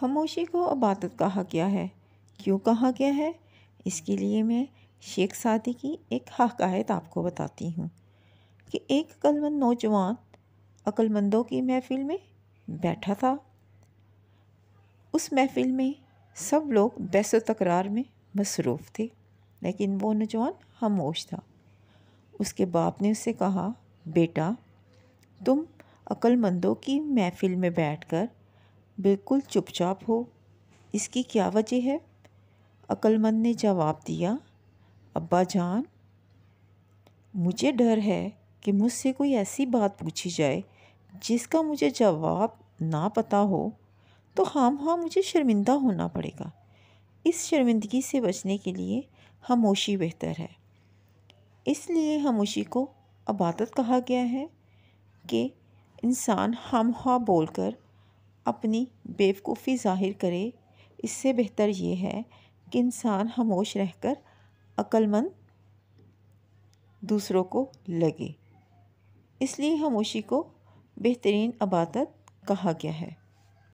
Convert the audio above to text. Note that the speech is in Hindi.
खामोशी को अबादत कहा गया है क्यों कहा गया है इसके लिए मैं शेख सादी की एक हकायत आपको बताती हूँ कि एक अक्लमंद नौजवान अक्लमंदों की महफ़िल में बैठा था उस महफ़िल में सब लोग बहस तकरार में मसरूफ़ थे लेकिन वो नौजवान खामोश था उसके बाप ने उससे कहा बेटा तुम अक्लमंदों की महफ़िल में बैठकर बिल्कुल चुपचाप हो इसकी क्या वजह है अक्लमंद ने जवाब दिया अब्बा जान मुझे डर है कि मुझसे कोई ऐसी बात पूछी जाए जिसका मुझे जवाब ना पता हो तो हाम हाँ मुझे शर्मिंदा होना पड़ेगा इस शर्मिंदगी से बचने के लिए खामोशी बेहतर है इसलिए खामोशी को अबादत कहा गया है कि इंसान हम हाँ बोलकर अपनी बेवकूफ़ी ज़ाहिर करे इससे बेहतर ये है कि इंसान खामोश रहकर अक्लमंद दूसरों को लगे इसलिए खामोशी को बेहतरीन अबादत कहा गया है